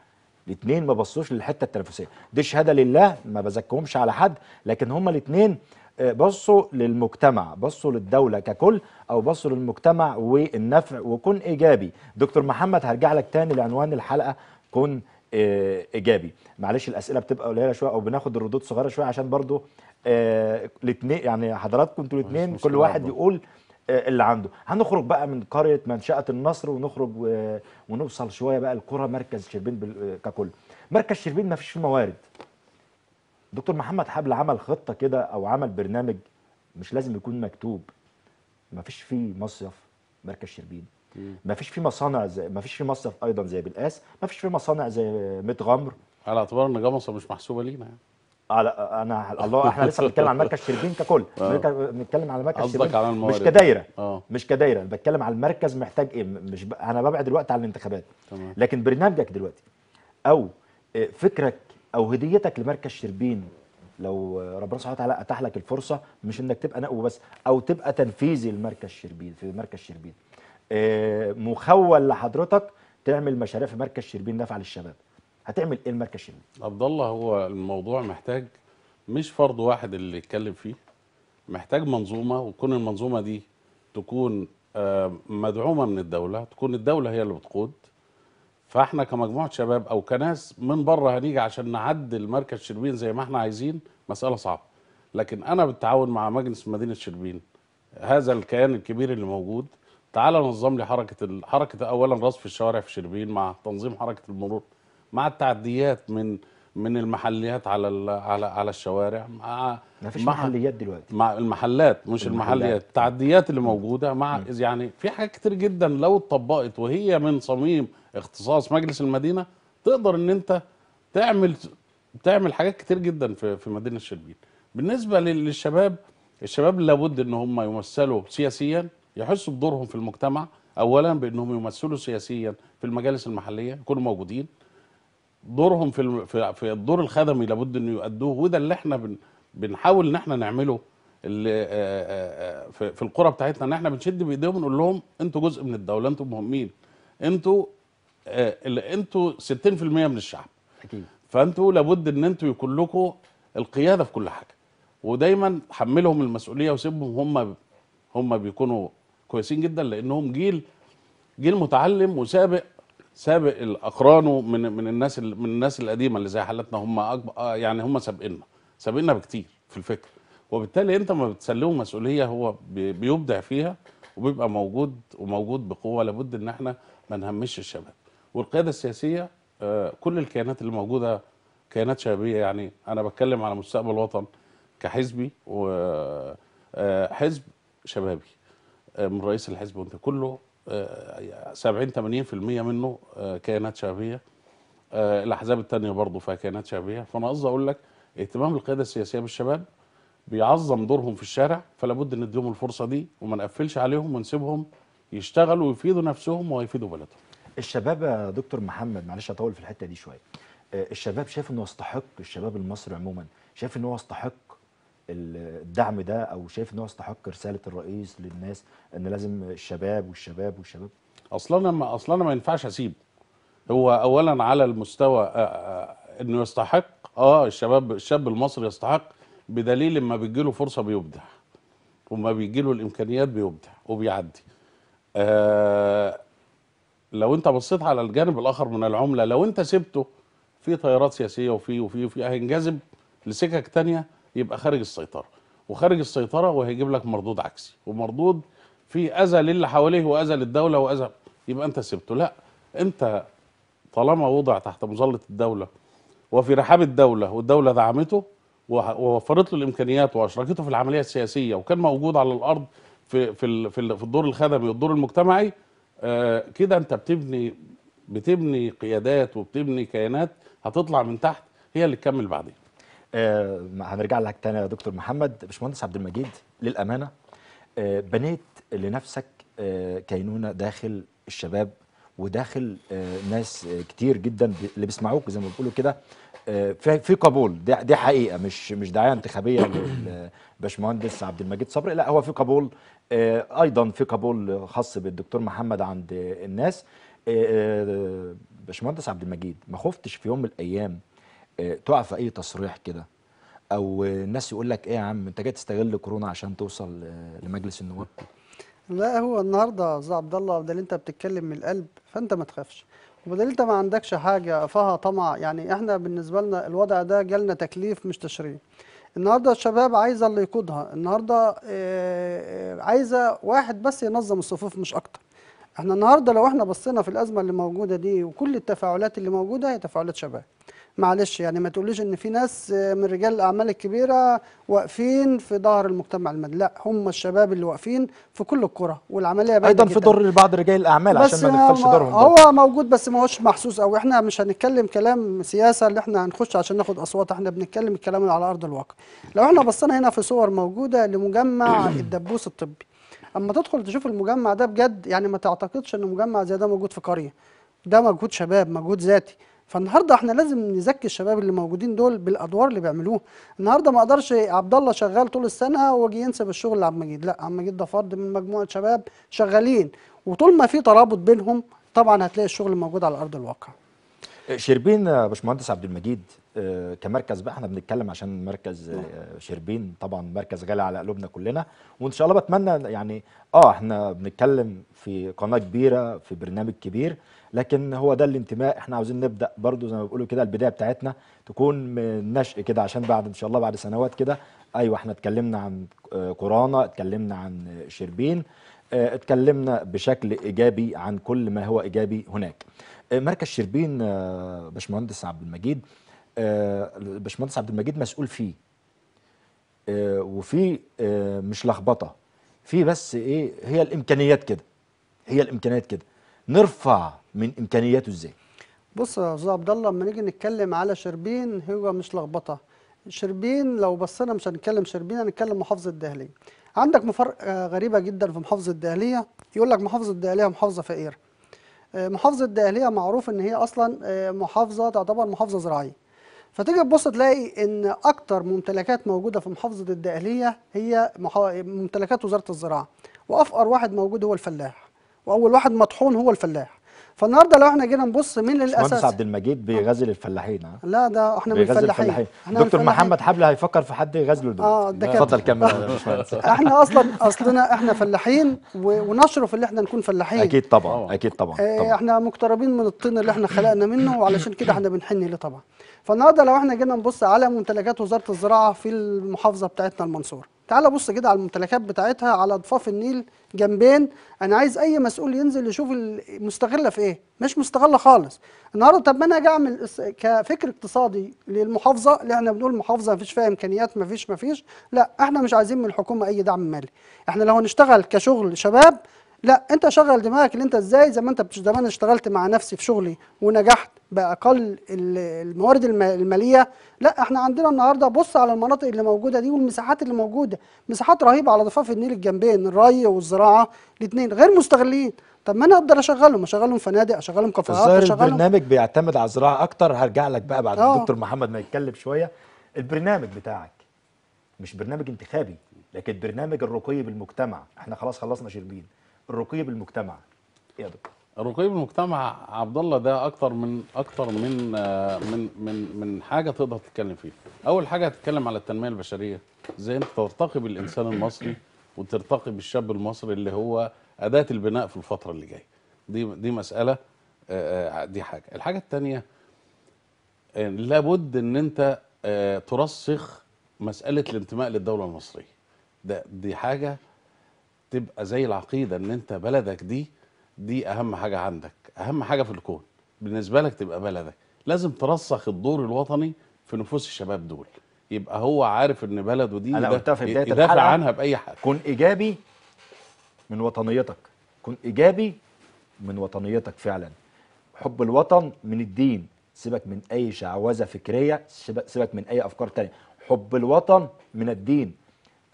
الاثنين ما بصوش للحته التنافسيه دي شهاده لله ما بزكهمش على حد لكن هما الاثنين آه، بصوا للمجتمع بصوا للدولة ككل أو بصوا للمجتمع والنفع وكن إيجابي دكتور محمد هرجع لك تاني لعنوان الحلقة كن آه، ايجابي معلش الاسئله بتبقى قليله شويه او بناخد الردود صغيره شويه عشان برضو آه، الاثنين يعني حضراتكم انتوا الاثنين كل واحد يقول اللي عنده هنخرج بقى من قريه منشاه النصر ونخرج ونوصل شويه بقى لقرى مركز شربين ككل مركز شربين ما فيش فيه موارد دكتور محمد حبل عمل خطه كده او عمل برنامج مش لازم يكون مكتوب ما فيش فيه مصيف مركز شربين ما فيش فيه مصانع زي ما فيش فيه مصيف ايضا زي بالقاس ما فيش فيه مصانع زي ميت غمر على اعتبار ان جمصه مش محسوبه لينا يعني على انا الله احنا لسه بنتكلم عن مركز شربين ككل <laughs> آه. بنتكلم على مركز شربين على مش كدايره أوه. مش كدايره بتكلم على المركز محتاج ايه مش ب... انا ببعد الوقت عن الانتخابات تمام. لكن برنامجك دلوقتي او آه، فكرك او هديتك لمركز شربين لو ربنا سبحانه وتعالى اتاح لك الفرصه مش انك تبقى نقو بس او تبقى تنفيذي لمركز شربين في مركز شربين آه، مخول لحضرتك تعمل مشاريع في مركز شربين نافعه للشباب هتعمل ايه المركز شربين عبد الله هو الموضوع محتاج مش فرد واحد اللي يتكلم فيه محتاج منظومه وكون المنظومه دي تكون آه، مدعومه من الدوله تكون الدوله هي اللي بتقود فاحنا كمجموعه شباب او كناس من بره هنيجي عشان نعدل مركز شربين زي ما احنا عايزين مساله صعبه لكن انا بالتعاون مع مجلس مدينه شربين هذا الكيان الكبير اللي موجود تعال نظم لي حركه حركه اولا رصف الشوارع في شربين مع تنظيم حركه المرور مع التعديات من من المحليات على على على الشوارع مع ما فيش مع محليات دلوقتي مع المحلات مش المحليات, التعديات اللي موجوده مع يعني في حاجات كتير جدا لو اتطبقت وهي من صميم اختصاص مجلس المدينه تقدر ان انت تعمل تعمل حاجات كتير جدا في في مدينه شربين بالنسبه للشباب الشباب لابد ان هم يمثلوا سياسيا يحسوا بدورهم في المجتمع اولا بانهم يمثلوا سياسيا في المجالس المحليه يكونوا موجودين دورهم في في الدور الخدمي لابد انه يؤدوه وده اللي احنا بنحاول ان احنا نعمله اللي في القرى بتاعتنا ان احنا بنشد بايديهم ونقول لهم انتوا جزء من الدوله انتوا مهمين انتوا آه، اللي انتوا 60% من الشعب اكيد فانتوا لابد ان انتوا يكون لكم القياده في كل حاجه ودايما حملهم المسؤوليه وسيبهم هم هم بيكونوا كويسين جدا لانهم جيل جيل متعلم وسابق سابق اقرانه من من الناس من الناس القديمه اللي زي حالتنا هم أكبر يعني هم سابقنا سابقنا بكتير في الفكر وبالتالي انت ما بتسلمه مسؤوليه هو بيبدع فيها وبيبقى موجود وموجود بقوه لابد ان احنا ما نهمش الشباب والقياده السياسيه آه، كل الكيانات اللي موجوده كيانات شبابية يعني انا بتكلم على مستقبل الوطن كحزبي وحزب آه، شبابي آه، من رئيس الحزب وانت كله 70 80% منه كيانات شبابيه الاحزاب الثانيه برضه فيها كيانات شبابيه فانا قصدي اقول لك اهتمام القياده السياسيه بالشباب بيعظم دورهم في الشارع فلا بد نديهم الفرصه دي وما نقفلش عليهم ونسيبهم يشتغلوا ويفيدوا نفسهم ويفيدوا بلدهم الشباب يا دكتور محمد معلش هطول في الحته دي شويه آه، الشباب شايف انه يستحق الشباب المصري عموما شايف انه هو يستحق الدعم ده او شايف انه هو يستحق رساله الرئيس للناس ان لازم الشباب والشباب والشباب اصلا انا ما اصلا انا ما ينفعش اسيبه هو اولا على المستوى آه، آه، انه يستحق اه الشباب الشاب المصري يستحق بدليل لما له فرصه بيبدع وما له الامكانيات بيبدع وبيعدي آه لو انت بصيت على الجانب الاخر من العمله لو انت سبته في تيارات سياسيه وفي وفي وفي هينجذب لسكك تانية يبقى خارج السيطره وخارج السيطره وهيجيب لك مردود عكسي ومردود في اذى للي حواليه واذى للدوله واذى يبقى انت سبته لا انت طالما وضع تحت مظله الدوله وفي رحاب الدوله والدوله دعمته ووفرت له الامكانيات واشركته في العمليه السياسيه وكان موجود على الارض في في في الدور الخدمي والدور المجتمعي آه، كده انت بتبني بتبني قيادات وبتبني كيانات هتطلع من تحت هي اللي تكمل بعدين آه هنرجع لك تاني يا دكتور محمد باشمهندس عبد المجيد للامانه آه بنيت لنفسك آه كينونه داخل الشباب وداخل آه، ناس آه، كتير جدا اللي بيسمعوك زي ما بيقولوا كده آه، في قبول دي, حقيقه مش مش دعايه انتخابيه للباشمهندس عبد المجيد صبري لا هو في قبول ايضا في قبول خاص بالدكتور محمد عند الناس باشمهندس عبد المجيد ما خفتش في يوم من الايام تقع في اي تصريح كده او الناس يقول لك ايه يا عم انت جاي تستغل كورونا عشان توصل لمجلس النواب لا هو النهارده استاذ عبد الله بدل انت بتتكلم من القلب فانت ما تخافش وبدل انت ما عندكش حاجه فيها طمع يعني احنا بالنسبه لنا الوضع ده جالنا تكليف مش تشريع النهارده الشباب عايزه اللي يقودها النهارده آه، آه، عايزه واحد بس ينظم الصفوف مش اكتر احنا النهارده لو احنا بصينا في الازمه اللي موجوده دي وكل التفاعلات اللي موجوده هي تفاعلات شباب معلش يعني ما تقوليش ان في ناس آه، من رجال الاعمال الكبيره واقفين في ظهر المجتمع المدني لا هم الشباب اللي واقفين في كل القرى والعمليه ايضا في دور لبعض رجال الاعمال عشان ما نغفلش دورهم هو موجود بس ما هوش محسوس او احنا مش هنتكلم كلام سياسه اللي احنا هنخش عشان ناخد اصوات احنا بنتكلم الكلام اللي على ارض الواقع لو احنا بصينا هنا في صور موجوده لمجمع <coughs> الدبوس الطبي اما تدخل تشوف المجمع ده بجد يعني ما تعتقدش ان مجمع زي ده موجود في قريه ده مجهود شباب مجهود ذاتي فالنهارده احنا لازم نزكي الشباب اللي موجودين دول بالادوار اللي بيعملوها النهارده ما اقدرش عبد الله شغال طول السنه واجي ينسب الشغل لعبد مجيد لا عبد مجيد ده فرد من مجموعه شباب شغالين وطول ما في ترابط بينهم طبعا هتلاقي الشغل موجود على ارض الواقع شربين آه، باشمهندس عبد المجيد آه، كمركز بقى احنا بنتكلم عشان مركز آه، نعم. شربين طبعا مركز غالي على قلوبنا كلنا وان شاء الله بتمنى يعني اه احنا بنتكلم في قناه كبيره في برنامج كبير لكن هو ده الانتماء احنا عاوزين نبدا برضو زي ما بيقولوا كده البدايه بتاعتنا تكون من نشء كده عشان بعد ان شاء الله بعد سنوات كده ايوه احنا اتكلمنا عن كورونا اتكلمنا عن شربين اتكلمنا بشكل ايجابي عن كل ما هو ايجابي هناك مركز شربين آه، باشمهندس عبد المجيد آه، باشمهندس عبد المجيد مسؤول فيه آه، وفي مش لخبطه في بس ايه هي الامكانيات كده هي الامكانيات كده نرفع من امكانياته ازاي بص يا استاذ عبد الله لما نيجي نتكلم على شربين هو مش لخبطه شربين لو بصينا مش هنتكلم شربين هنتكلم محافظه الدهليه عندك مفارقه غريبه جدا في محافظه الدهليه يقول لك محافظه الدهليه محافظه فقيره محافظه دقهليه معروف ان هي اصلا آه، محافظه تعتبر محافظه زراعيه فتيجي تبص تلاقي ان اكتر ممتلكات موجوده في محافظه الدقهليه هي ممتلكات وزاره الزراعه وافقر واحد موجود هو الفلاح واول واحد مطحون هو الفلاح فالنهارده لو احنا جينا نبص من الاساس عبد المجيد بيغازل الفلاحين ها؟ لا ده احنا بيغازل الفلاحين, الفلاحين. دكتور محمد حبل هيفكر في حد يغازله دلوقتي اه ده كده اتفضل كمل <laughs> احنا اصلا اصلنا احنا فلاحين ونشرف اللي احنا نكون فلاحين اكيد طبعا اكيد طبعا, آه، طبعا. احنا مقتربين من الطين اللي احنا خلقنا منه وعلشان كده احنا بنحن له طبعا فالنهارده لو احنا جينا نبص على ممتلكات وزاره الزراعه في المحافظه بتاعتنا المنصوره تعال بص كده على الممتلكات بتاعتها على ضفاف النيل جنبين انا عايز اي مسؤول ينزل يشوف المستغله في ايه مش مستغله خالص النهارده طب ما انا اجي اعمل كفكر اقتصادي للمحافظه اللي احنا بنقول محافظه مفيش فيها امكانيات مفيش مفيش لا احنا مش عايزين من الحكومه اي دعم مالي احنا لو هنشتغل كشغل شباب لا انت شغل دماغك اللي انت ازاي زي ما انت زمان اشتغلت مع نفسي في شغلي ونجحت باقل الموارد الماليه لا احنا عندنا النهارده بص على المناطق اللي موجوده دي والمساحات اللي موجوده مساحات رهيبه على ضفاف النيل الجنبين الري والزراعه الاثنين غير مستغلين طب ما انا اقدر اشغلهم اشغلهم فنادق اشغلهم كافيهات اشغلهم البرنامج بيعتمد على الزراعه اكتر هرجع لك بقى بعد آه. الدكتور محمد ما يتكلم شويه البرنامج بتاعك مش برنامج انتخابي لكن برنامج الرقي بالمجتمع احنا خلاص خلصنا شربين الرقي بالمجتمع يا دكتور رقيب المجتمع عبد الله ده اكتر من اكتر من آه، من من من حاجه تقدر تتكلم فيها اول حاجه هتتكلم على التنميه البشريه ازاي انت ترتقي بالانسان المصري وترتقي بالشاب المصري اللي هو اداه البناء في الفتره اللي جايه دي دي مساله آه، آه، دي حاجه الحاجه الثانيه لابد ان انت ترسخ مساله الانتماء للدوله المصريه ده دي حاجه تبقى زي العقيده ان انت بلدك دي دي اهم حاجه عندك اهم حاجه في الكون بالنسبه لك تبقى بلدك لازم ترسخ الدور الوطني في نفوس الشباب دول يبقى هو عارف ان بلده دي انا قلتها في بدايه يدافع عنها باي حاجه كن ايجابي من وطنيتك كن ايجابي من وطنيتك فعلا حب الوطن من الدين سيبك من اي شعوذه فكريه سيبك من اي افكار تانية حب الوطن من الدين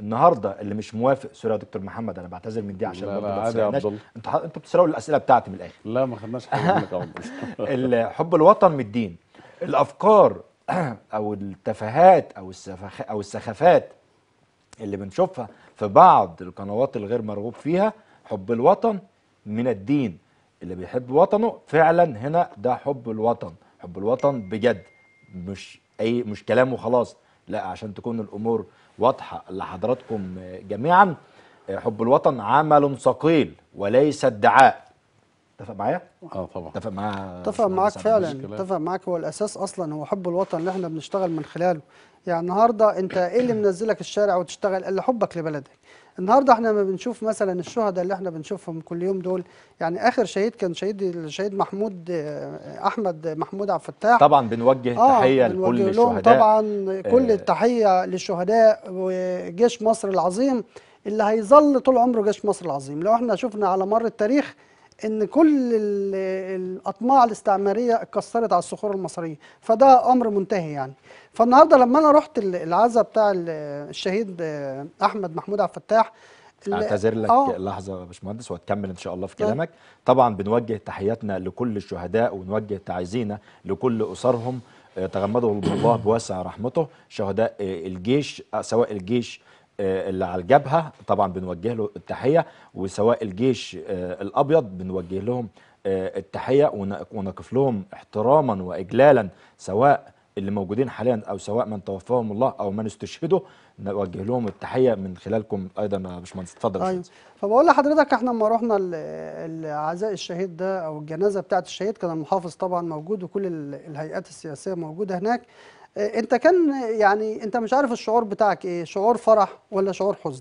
النهارده اللي مش موافق سوري يا دكتور محمد انا بعتذر من دي عشان لا لا عادي يا عبد الله انتوا بتسرقوا الاسئله بتاعتي من الاخر لا ما خدناش حاجه منك يا <laughs> حب الوطن من الدين الافكار <clears throat> او التفاهات او السفخ او السخافات اللي بنشوفها في بعض القنوات الغير مرغوب فيها حب الوطن من الدين اللي بيحب وطنه فعلا هنا ده حب الوطن حب الوطن بجد مش اي مش كلام وخلاص لا عشان تكون الامور واضحه لحضراتكم جميعا حب الوطن عمل ثقيل وليس ادعاء اتفق معايا؟ اه طبعا اتفق معاك اتفق معاك فعلا اتفق معاك هو الاساس اصلا هو حب الوطن اللي احنا بنشتغل من خلاله يعني النهارده انت ايه اللي منزلك الشارع وتشتغل الا حبك لبلدك النهارده احنا ما بنشوف مثلا الشهداء اللي احنا بنشوفهم كل يوم دول يعني اخر شهيد كان شهيد الشهيد محمود آه، احمد محمود عبد الفتاح طبعا بنوجه آه تحيه لكل الشهداء طبعا كل آه. التحيه للشهداء وجيش مصر العظيم اللي هيظل طول عمره جيش مصر العظيم لو احنا شفنا على مر التاريخ ان كل الاطماع الاستعماريه اتكسرت على الصخور المصريه فده امر منتهي يعني فالنهارده لما انا رحت العزاء بتاع الشهيد آه، احمد محمود عبد الفتاح اعتذر لك أوه. لحظه يا باشمهندس وهتكمل ان شاء الله في طيب. كلامك طبعا بنوجه تحياتنا لكل الشهداء ونوجه تعزينا لكل اسرهم آه، تغمدهم الله بواسع رحمته شهداء آه، الجيش سواء الجيش اللي على الجبهه طبعا بنوجه له التحيه وسواء الجيش آه، الابيض بنوجه لهم آه، التحيه ونقف لهم احتراما واجلالا سواء اللي موجودين حاليا او سواء من توفاهم الله او من استشهدوا نوجه لهم التحيه من خلالكم ايضا يا باشمهندس اتفضل أيوة. فبقول لحضرتك احنا لما رحنا العزاء الشهيد ده او الجنازه بتاعت الشهيد كان المحافظ طبعا موجود وكل الهيئات السياسيه موجوده هناك انت كان يعني انت مش عارف الشعور بتاعك ايه شعور فرح ولا شعور حزن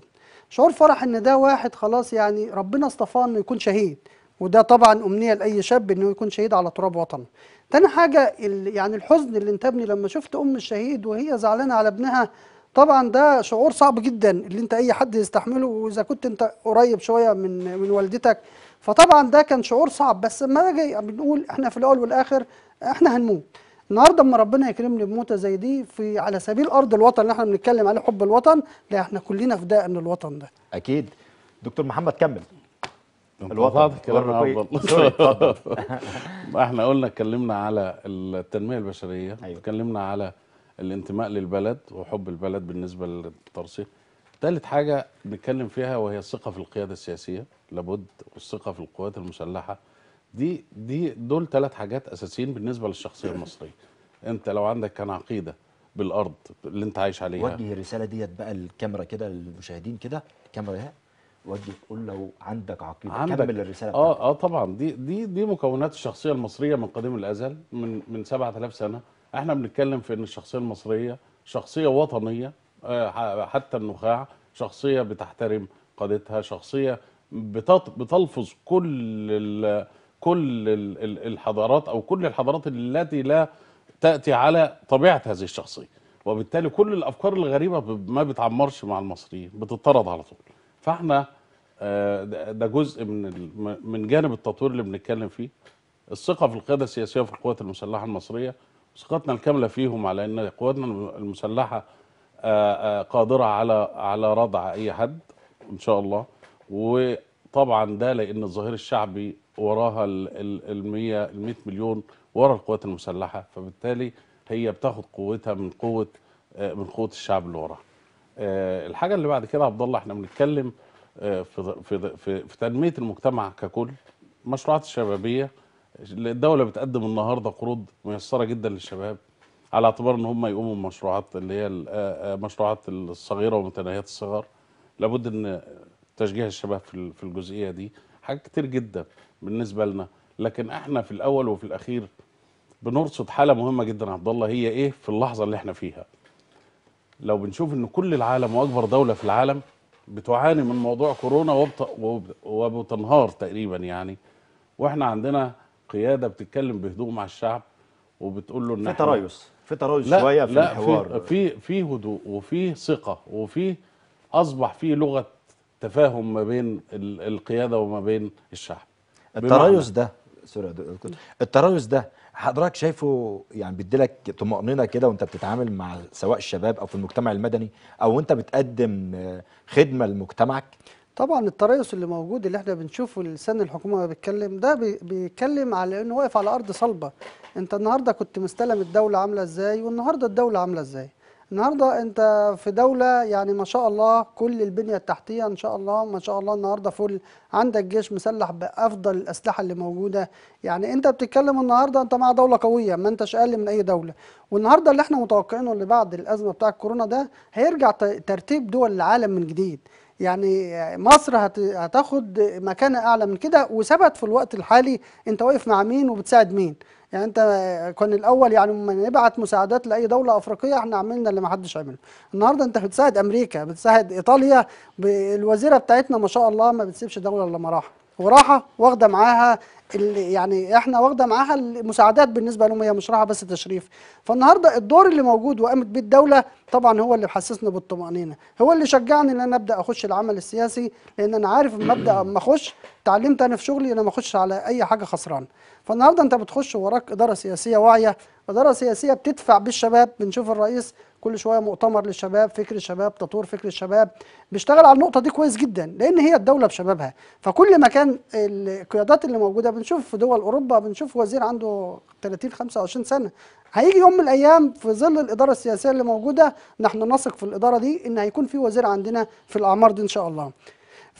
شعور فرح ان ده واحد خلاص يعني ربنا اصطفاه انه يكون شهيد وده طبعا امنيه لاي شاب انه يكون شهيد على تراب وطنه تاني حاجه يعني الحزن اللي ابني لما شفت ام الشهيد وهي زعلانه على ابنها طبعا ده شعور صعب جدا اللي انت اي حد يستحمله واذا كنت انت قريب شويه من من والدتك فطبعا ده كان شعور صعب بس ما بنقول احنا في الاول والاخر احنا هنموت النهارده اما ربنا يكرمني بموته زي دي في على سبيل ارض الوطن اللي احنا بنتكلم عليه حب الوطن لا احنا كلنا فداء من الوطن ده اكيد دكتور محمد كمل الوطن كلام افضل <laughs> <laughs> احنا قلنا اتكلمنا على التنميه البشريه أيوة. اتكلمنا على الانتماء للبلد وحب البلد بالنسبه للترسيخ ثالث حاجه نتكلم فيها وهي الثقه في القياده السياسيه لابد والثقه في القوات المسلحه دي دي دول ثلاث حاجات اساسيين بالنسبه للشخصيه المصريه انت لو عندك كان عقيده بالارض اللي انت عايش عليها وجه الرساله ديت بقى الكاميرا كده للمشاهدين كده الكاميرا اهي وجه قول لو عندك عقيده عندك كمل الرساله اه بتاعتك. اه طبعا دي دي دي مكونات الشخصيه المصريه من قديم الازل من من 7000 سنه احنا بنتكلم في ان الشخصيه المصريه شخصيه وطنيه آه، حتى النخاع شخصيه بتحترم قادتها شخصيه بتلفظ كل كل الحضارات او كل الحضارات التي لا تاتي على طبيعه هذه الشخصيه وبالتالي كل الافكار الغريبه ما بتعمرش مع المصريين بتطرد على طول فاحنا آه، ده جزء من من جانب التطوير اللي بنتكلم فيه الثقه في القياده السياسيه في القوات المسلحه المصريه ثقتنا الكامله فيهم على ان قواتنا المسلحه آه، آه، قادره على على ردع اي حد ان شاء الله وطبعا ده لان الظهير الشعبي وراها ال 100 ال 100 مليون ورا القوات المسلحه فبالتالي هي بتاخد قوتها من قوه آه، من قوه الشعب اللي وراها. آه، الحاجه اللي بعد كده عبد الله احنا بنتكلم آه، في في في, في تنميه المجتمع ككل مشروعات الشبابيه الدوله بتقدم النهارده قروض ميسره جدا للشباب على اعتبار ان هم يقوموا بمشروعات اللي هي المشروعات الصغيره ومتناهيه الصغر لابد ان تشجيع الشباب في الجزئيه دي حاجات كتير جدا بالنسبه لنا لكن احنا في الاول وفي الاخير بنرصد حاله مهمه جدا عبد الله هي ايه في اللحظه اللي احنا فيها لو بنشوف ان كل العالم واكبر دوله في العالم بتعاني من موضوع كورونا وبتنهار تقريبا يعني واحنا عندنا قياده بتتكلم بهدوء مع الشعب وبتقول له ان في تريس في تريس شويه في لا الحوار في في هدوء وفي ثقه وفي اصبح في لغه تفاهم ما بين القياده وما بين الشعب التريث ده سوري التريث ده حضرتك شايفه يعني بيديلك طمأنينة كده وانت بتتعامل مع سواء الشباب او في المجتمع المدني او انت بتقدم آه، خدمة لمجتمعك طبعا التريث اللي موجود اللي احنا بنشوفه لسان الحكومه بيتكلم ده بيتكلم على انه واقف على ارض صلبه انت النهارده كنت مستلم الدوله عامله ازاي والنهارده الدوله عامله ازاي النهارده انت في دوله يعني ما شاء الله كل البنيه التحتيه ان شاء الله ما شاء الله النهارده فل عندك جيش مسلح بافضل الاسلحه اللي موجوده يعني انت بتتكلم النهارده انت مع دوله قويه ما انتش اقل من اي دوله والنهارده اللي احنا متوقعينه اللي بعد الازمه بتاع الكورونا ده هيرجع ترتيب دول العالم من جديد يعني مصر هتاخد مكانه اعلى من كده وثبت في الوقت الحالي انت واقف مع مين وبتساعد مين يعني انت كان الاول يعني لما نبعت مساعدات لاي دوله افريقيه احنا عملنا اللي ما حدش عمله النهارده انت بتساعد امريكا بتساعد ايطاليا الوزيره بتاعتنا ما شاء الله ما بتسيبش دوله الا مراحل وراحه واخده معاها يعني احنا واخده معاها المساعدات بالنسبه لهم هي مش راحه بس تشريف فالنهارده الدور اللي موجود وقامت بيه الدوله طبعا هو اللي محسسني بالطمانينه هو اللي شجعني ان انا ابدا اخش العمل السياسي لان انا عارف اما ابدا اما اخش اتعلمت انا في شغلي انا ما اخش على اي حاجه خسران فالنهارده انت بتخش وراك اداره سياسيه واعيه مدارة سياسية بتدفع بالشباب بنشوف الرئيس كل شويه مؤتمر للشباب فكر الشباب تطوير فكر الشباب بيشتغل على النقطه دي كويس جدا لان هي الدوله بشبابها فكل ما كان القيادات اللي موجوده بنشوف في دول اوروبا بنشوف وزير عنده 30 25 سنه هيجي يوم من الايام في ظل الاداره السياسيه اللي موجوده نحن نثق في الاداره دي ان هيكون في وزير عندنا في الاعمار دي ان شاء الله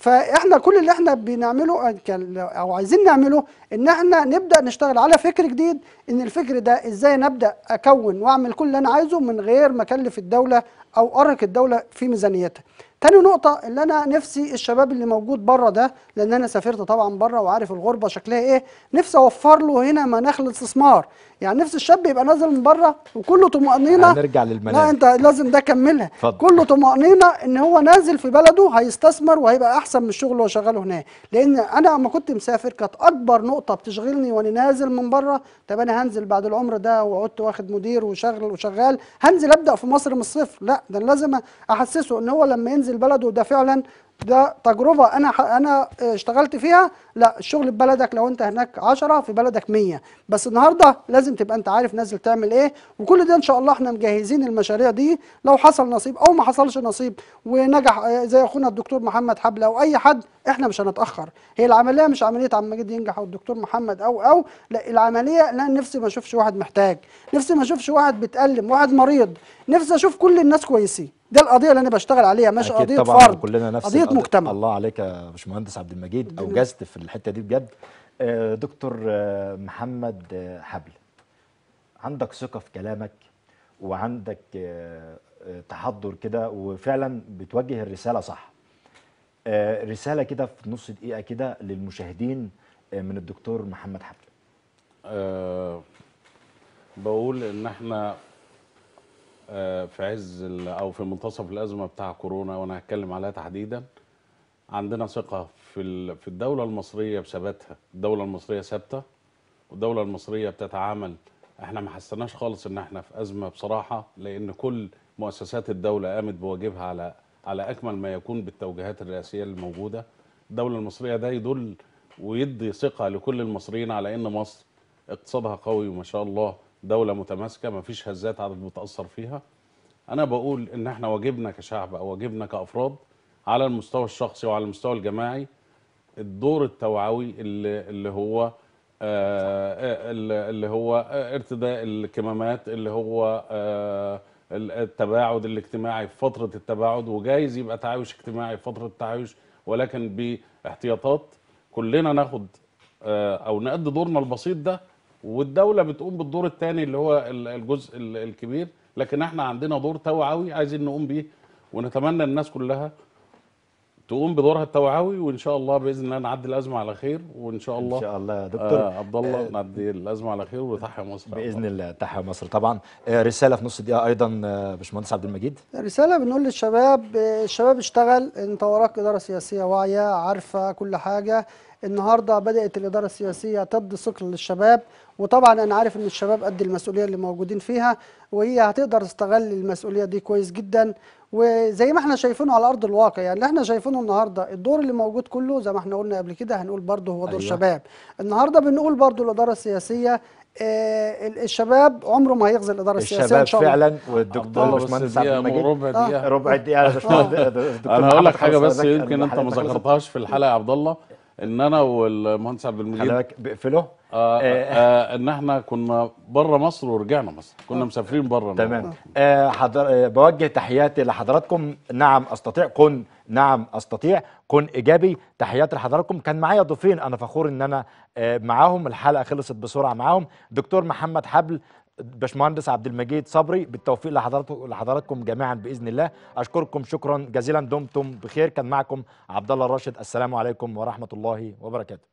فاحنا كل اللي احنا بنعمله او عايزين نعمله ان احنا نبدا نشتغل على فكر جديد ان الفكر ده ازاي نبدا اكون واعمل كل اللي انا عايزه من غير ما اكلف الدوله او ارهق الدوله في ميزانيتها تاني نقطة اللي أنا نفسي الشباب اللي موجود بره ده لأن أنا سافرت طبعا بره وعارف الغربة شكلها إيه نفسي أوفر له هنا مناخ الاستثمار يعني نفس الشاب يبقى نازل من بره وكله طمأنينة هنرجع للمناخ لا أنت لازم ده كملها فضل. كله طمأنينة إن هو نازل في بلده هيستثمر وهيبقى أحسن من الشغل اللي هو شغاله هناك لأن أنا لما كنت مسافر كانت أكبر نقطة بتشغلني وأنا نازل من بره طب أنا هنزل بعد العمر ده وقعدت واخد مدير وشغل وشغال هنزل أبدأ في مصر من الصفر لا ده لازم أحسسه إن هو لما ينزل انزل بلد وده فعلا ده تجربه انا انا اشتغلت فيها لا الشغل في بلدك لو انت هناك 10 في بلدك 100 بس النهارده لازم تبقى انت عارف نازل تعمل ايه وكل ده ان شاء الله احنا مجهزين المشاريع دي لو حصل نصيب او ما حصلش نصيب ونجح آه، زي اخونا الدكتور محمد حبل او اي حد احنا مش هنتاخر هي العمليه مش عمليه عم مجيد ينجح او الدكتور محمد او او لا العمليه لا نفسي ما اشوفش واحد محتاج نفسي ما اشوفش واحد بيتالم واحد مريض نفسي اشوف كل الناس كويسين ده القضيه اللي انا بشتغل عليها مش قضيه طبعا فرد كلنا نفس قضيه مجتمع الله عليك يا باشمهندس عبد المجيد اوجزت في الحته دي بجد آه، دكتور آه، محمد آه، حبل عندك ثقه في كلامك وعندك تحضر كده وفعلا بتوجه الرساله صح رساله كده في نص دقيقه كده للمشاهدين من الدكتور محمد حبل أه بقول ان احنا آه، في عز او في منتصف الازمه بتاع كورونا وانا هتكلم عليها تحديدا عندنا ثقه في في الدوله المصريه بثباتها الدوله المصريه ثابته والدوله المصريه بتتعامل احنا ما حسناش خالص ان احنا في ازمه بصراحه لان كل مؤسسات الدوله قامت بواجبها على على اكمل ما يكون بالتوجيهات الرئاسيه الموجوده الدوله المصريه ده يدل ويدي ثقه لكل المصريين على ان مصر اقتصادها قوي وما شاء الله دوله متماسكه ما فيش هزات عدد متاثر فيها انا بقول ان احنا واجبنا كشعب او واجبنا كافراد على المستوى الشخصي وعلى المستوى الجماعي الدور التوعوي اللي اللي هو آه، آه، اللي هو آه، ارتداء الكمامات اللي هو التباعد الاجتماعي في فتره التباعد وجايز يبقى تعايش اجتماعي في فتره التعايش ولكن باحتياطات كلنا ناخد او نأدي دورنا البسيط ده والدوله بتقوم بالدور الثاني اللي هو الجزء الكبير لكن احنا عندنا دور توعوي عايزين نقوم بيه ونتمنى الناس كلها تقوم بدورها التوعوي وان شاء الله باذن الله نعدي الازمه على خير وان شاء الله ان شاء الله يا دكتور آه عبد الله آه نعدي الازمه على خير وتحيا مصر باذن الله تحيا مصر طبعا آه رساله في نص دقيقه ايضا آه، باشمهندس عبد المجيد رساله بنقول للشباب آه، الشباب اشتغل انت وراك اداره سياسيه واعيه عارفه كل حاجه النهارده بدات الاداره السياسيه تدي ثقل للشباب وطبعا انا عارف ان الشباب قد المسؤوليه اللي موجودين فيها وهي هتقدر تستغل المسؤوليه دي كويس جدا وزي ما احنا شايفينه على ارض الواقع يعني اللي احنا شايفينه النهارده الدور اللي موجود كله زي ما احنا قلنا قبل كده هنقول برضه هو دور أيوة. شباب النهارده بنقول برضه الاداره السياسيه آه الشباب عمره ما هيغزى الاداره السياسيه الشباب فعلا والدكتور باشمهندس عبد ربع دقيقه ربع دقيقه <laughs> <laughs> انا هقول لك حاجه بس يمكن انت ما ذكرتهاش في الحلقه يا عبد الله ان انا والمهندس عبد المجيد حضرتك بقفله؟ آه, آه, آه, آه. آه، ان احنا كنا بره مصر ورجعنا مصر كنا آه. مسافرين بره تمام آه حضر بوجه تحياتي لحضراتكم نعم استطيع كن نعم استطيع كن ايجابي تحياتي لحضراتكم كان معايا ضيفين انا فخور ان انا آه معاهم الحلقه خلصت بسرعه معاهم دكتور محمد حبل باشمهندس عبد المجيد صبري بالتوفيق لحضراتكم لحضراتكم جميعا باذن الله اشكركم شكرا جزيلا دمتم بخير كان معكم عبد الله الراشد السلام عليكم ورحمه الله وبركاته